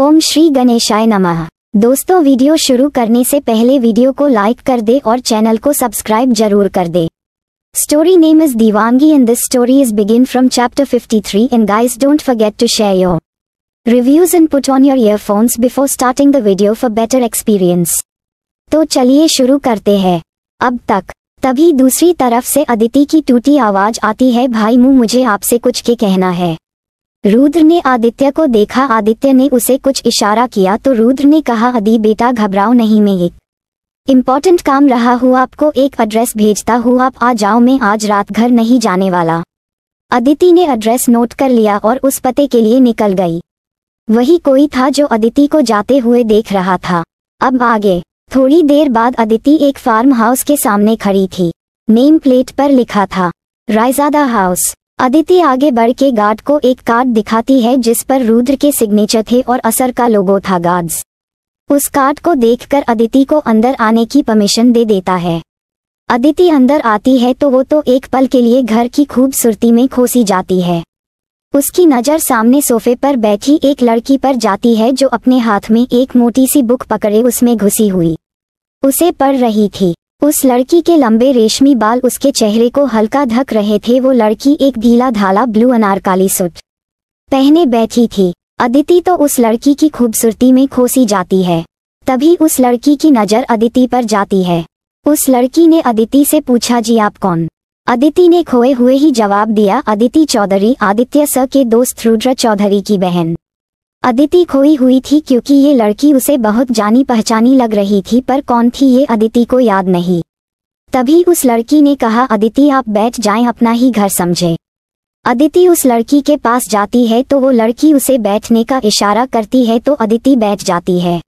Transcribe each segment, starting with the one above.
ओम श्री गणेशाय नमः दोस्तों वीडियो शुरू करने से पहले वीडियो को लाइक कर दे और चैनल को सब्सक्राइब जरूर कर दे story name is Deewangi in this story is begin from chapter fifty three in guys don't forget to share your reviews in put on your earphones before starting the video for better experience तो चलिए शुरू करते हैं अब तक तभी दूसरी तरफ से अदिति की टूटी आवाज आती है भाई मुंह मुझे आपसे कुछ के कहना है रुद्र ने आदित्य को देखा आदित्य ने उसे कुछ इशारा किया तो रुद्र ने कहा अदी बेटा घबराओ नहीं मैं एक इम्पोर्टेंट काम रहा हूँ आपको एक एड्रेस भेजता हूँ आप आ जाओ मैं आज रात घर नहीं जाने वाला अदिति ने एड्रेस नोट कर लिया और उस पते के लिए निकल गई वही कोई था जो अदिति को जाते हुए देख रहा था अब आगे थोड़ी देर बाद अदिति एक फार्म हाउस के सामने खड़ी थी नेम प्लेट पर लिखा था रायजादा हाउस अदिति आगे बढ़ के गार्ड को एक कार्ड दिखाती है जिस पर रुद्र के सिग्नेचर थे और असर का लोगो था गार्ड्स उस कार्ड को देखकर अदिति को अंदर आने की परमिशन दे देता है अदिति अंदर आती है तो वो तो एक पल के लिए घर की खूबसूरती में खोसी जाती है उसकी नज़र सामने सोफे पर बैठी एक लड़की पर जाती है जो अपने हाथ में एक मोटी सी बुक पकड़े उसमें घुसी हुई उसे पढ़ रही थी उस लड़की के लंबे रेशमी बाल उसके चेहरे को हल्का ढक रहे थे वो लड़की एक ढीला ढाला ब्लू अनारकाली सूट पहने बैठी थी अदिति तो उस लड़की की खूबसूरती में खोसी जाती है तभी उस लड़की की नज़र अदिति पर जाती है उस लड़की ने अदिति से पूछा जी आप कौन अदिति ने खोए हुए ही जवाब दिया अदिति चौधरी आदित्य स के दोस्त रुद्र चौधरी की बहन अदिति खोई हुई थी क्योंकि ये लड़की उसे बहुत जानी पहचानी लग रही थी पर कौन थी ये अदिति को याद नहीं तभी उस लड़की ने कहा अदिति आप बैठ जाएं अपना ही घर समझे अदिति उस लड़की के पास जाती है तो वो लड़की उसे बैठने का इशारा करती है तो अदिति बैठ जाती है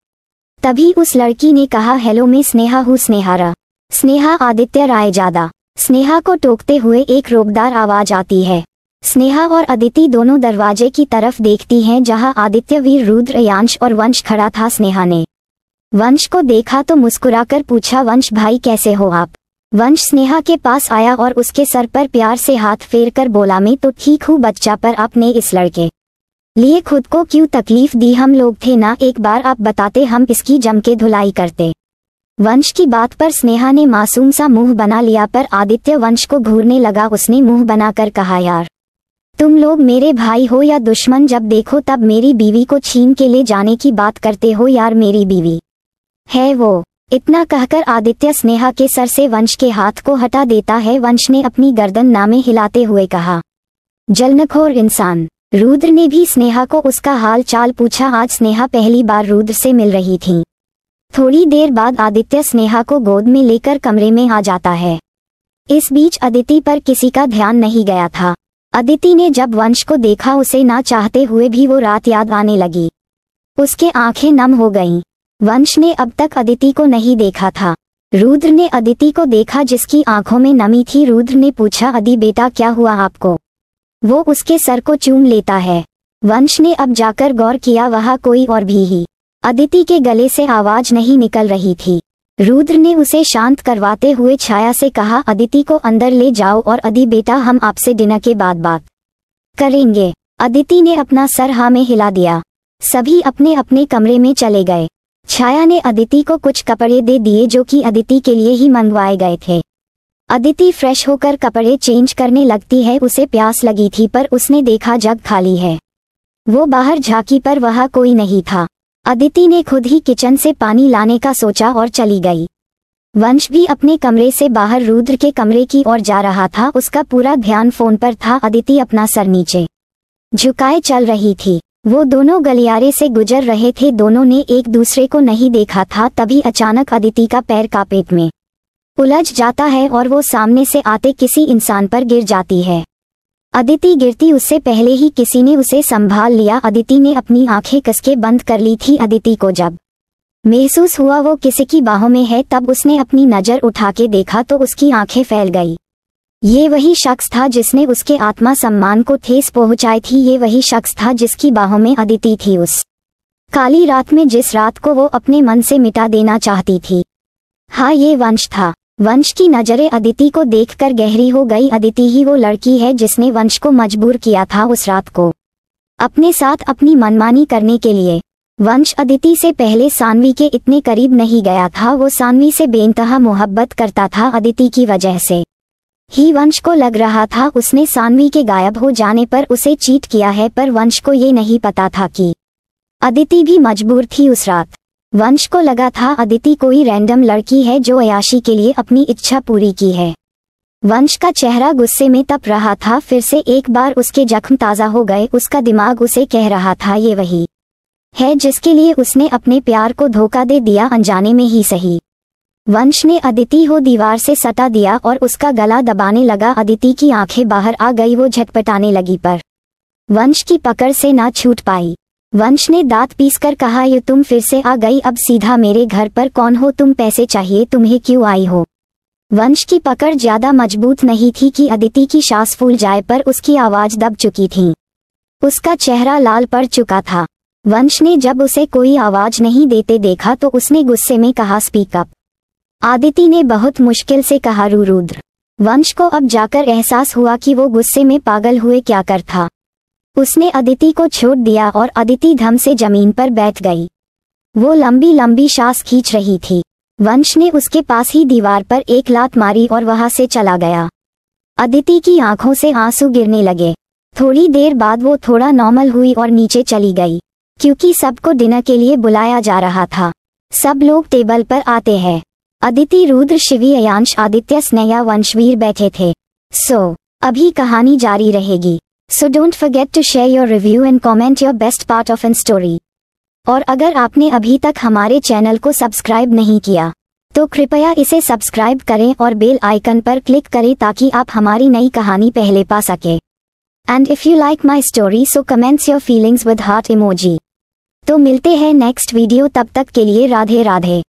तभी उस लड़की ने कहा हेलो मैं स्नेहा हूँ स्नेहारा स्नेहा आदित्य राय जादा स्नेहा को टोकते हुए एक रोबदार आवाज आती है स्नेहा और अदिति दोनों दरवाजे की तरफ देखती हैं जहां आदित्य वीर रुद्र यांश और वंश खड़ा था स्नेहा ने वंश को देखा तो मुस्कुराकर पूछा वंश भाई कैसे हो आप वंश स्नेहा के पास आया और उसके सर पर प्यार से हाथ फेर कर बोला मैं तो ठीक हूँ बच्चा पर आपने इस लड़के लिए खुद को क्यों तकलीफ दी हम लोग थे ना एक बार आप बताते हम इसकी जम के धुलाई करते वंश की बात पर स्नेहा ने मासूम सा मुंह बना लिया पर आदित्य वंश को घूरने लगा उसने मुंह बनाकर कहा यार तुम लोग मेरे भाई हो या दुश्मन जब देखो तब मेरी बीवी को छीन के ले जाने की बात करते हो यार मेरी बीवी है वो इतना कहकर आदित्य स्नेहा के सर से वंश के हाथ को हटा देता है वंश ने अपनी गर्दन नामे हिलाते हुए कहा जलनखोर इंसान रुद्र ने भी स्नेहा को उसका हाल चाल पूछा आज स्नेहा पहली बार रुद्र से मिल रही थी थोड़ी देर बाद आदित्य स्नेहा को गोद में लेकर कमरे में आ जाता है इस बीच अदिति पर किसी का ध्यान नहीं गया था अदिति ने जब वंश को देखा उसे ना चाहते हुए भी वो रात याद आने लगी उसके आंखें नम हो गईं। वंश ने अब तक अदिति को नहीं देखा था रुद्र ने अदिति को देखा जिसकी आंखों में नमी थी रुद्र ने पूछा अदि बेटा क्या हुआ आपको वो उसके सर को चूम लेता है वंश ने अब जाकर गौर किया वहाँ कोई और भी ही अदिति के गले से आवाज नहीं निकल रही थी रुद्र ने उसे शांत करवाते हुए छाया से कहा अदिति को अंदर ले जाओ और अदि बेटा हम आपसे डिनर के बाद बात करेंगे अदिति ने अपना सर हा में हिला दिया सभी अपने अपने कमरे में चले गए छाया ने अदिति को कुछ कपड़े दे दिए जो कि अदिति के लिए ही मंगवाए गए थे अदिति फ्रेश होकर कपड़े चेंज करने लगती है उसे प्यास लगी थी पर उसने देखा जग खाली है वो बाहर झांकी पर वहाँ कोई नहीं था अदिति ने खुद ही किचन से पानी लाने का सोचा और चली गई वंश भी अपने कमरे से बाहर रुद्र के कमरे की ओर जा रहा था उसका पूरा ध्यान फोन पर था अदिति अपना सर नीचे झुकाए चल रही थी वो दोनों गलियारे से गुजर रहे थे दोनों ने एक दूसरे को नहीं देखा था तभी अचानक अदिति का पैर कापेट में उलझ जाता है और वो सामने से आते किसी इंसान पर गिर जाती है अदिति गिरती उससे पहले ही किसी ने उसे संभाल लिया अदिति ने अपनी आंखें कसके बंद कर ली थी अदिति को जब महसूस हुआ वो किसी की बाहों में है तब उसने अपनी नज़र उठा के देखा तो उसकी आंखें फैल गई ये वही शख्स था जिसने उसके आत्मा सम्मान को ठेस पहुंचाई थी ये वही शख्स था जिसकी बाहों में अदिति थी उस काली रात में जिस रात को वो अपने मन से मिटा देना चाहती थी हाँ ये वंश था वंश की नजरें अदिति को देखकर गहरी हो गई अदिति ही वो लड़की है जिसने वंश को मजबूर किया था उस रात को अपने साथ अपनी मनमानी करने के लिए वंश अदिति से पहले सानवी के इतने करीब नहीं गया था वो सानवी से बेनतहा मोहब्बत करता था अदिति की वजह से ही वंश को लग रहा था उसने सानवी के गायब हो जाने पर उसे चीट किया है पर वंश को ये नहीं पता था कि अदिति भी मजबूर थी उस रात वंश को लगा था अदिति कोई रैंडम लड़की है जो अयाशी के लिए अपनी इच्छा पूरी की है वंश का चेहरा गुस्से में तप रहा था फिर से एक बार उसके जख्म ताज़ा हो गए उसका दिमाग उसे कह रहा था ये वही है जिसके लिए उसने अपने प्यार को धोखा दे दिया अनजाने में ही सही वंश ने अदिति हो दीवार से सटा दिया और उसका गला दबाने लगा अदिति की आंखें बाहर आ गई वो झटपटाने लगी पर वंश की पकड़ से ना छूट पाई वंश ने दांत पीसकर कहा यू तुम फिर से आ गई अब सीधा मेरे घर पर कौन हो तुम पैसे चाहिए तुम्हें क्यों आई हो वंश की पकड़ ज्यादा मजबूत नहीं थी कि अदिति की सांस फूल जाए पर उसकी आवाज दब चुकी थी उसका चेहरा लाल पड़ चुका था वंश ने जब उसे कोई आवाज नहीं देते देखा तो उसने गुस्से में कहा स्पीकअप आदिति ने बहुत मुश्किल से कहा रूरूद्र वंश को अब जाकर एहसास हुआ कि वो गुस्से में पागल हुए क्या कर था उसने अदिति को छोड़ दिया और अदिति धम से जमीन पर बैठ गई वो लंबी लंबी सांस खींच रही थी वंश ने उसके पास ही दीवार पर एक लात मारी और वहां से चला गया अदिति की आंखों से आंसू गिरने लगे थोड़ी देर बाद वो थोड़ा नॉर्मल हुई और नीचे चली गई क्योंकि सबको डिनर के लिए बुलाया जा रहा था सब लोग टेबल पर आते हैं अदिति रुद्र शिवी अयांश आदित्य स्नेहा वंशवीर बैठे थे सो अभी कहानी जारी रहेगी so don't forget to share your review and comment your best part of an story और अगर आपने अभी तक हमारे चैनल को सब्सक्राइब नहीं किया तो कृपया इसे सब्सक्राइब करें और बेल आइकन पर क्लिक करें ताकि आप हमारी नई कहानी पहले पा सकें and if you like my story so comments your feelings with heart emoji तो मिलते हैं नेक्स्ट वीडियो तब तक के लिए राधे राधे